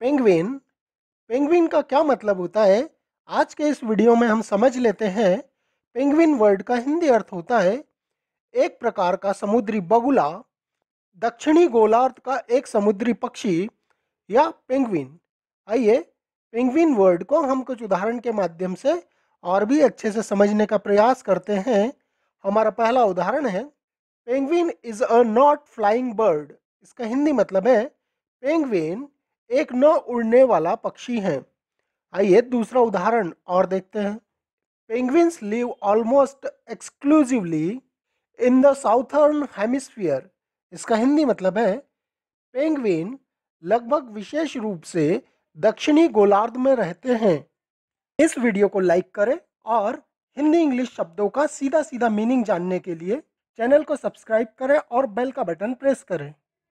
penguin penguin का क्या मतलब होता है आज के इस वीडियो में हम समझ लेते हैं पेंगुइन वर्ड का हिंदी अर्थ होता है एक प्रकार का समुद्री बगुला दक्षिणी गोलार्ध का एक समुद्री पक्षी या पेंगुइन आइए पेंगुइन वर्ड को हम कुछ उदाहरण के माध्यम से और भी अच्छे से समझने का प्रयास करते हैं हमारा पहला उदाहरण है penguin is a not flying bird इसका हिंदी मतलब है पेंगुइन एक न उड़ने वाला पक्षी है आइए दूसरा उदाहरण और देखते हैं penguins live almost exclusively in the southern hemisphere इसका हिंदी मतलब है पेंगविन लगभग विशेष रूप से दक्षिणी गोलार्ध में रहते हैं इस वीडियो को लाइक करें और हिंदी इंग्लिश शब्दों का सीधा सीधा मीनिंग जानने के लिए चैनल को सब्सक्राइब करें और बेल का बटन प्रेस करें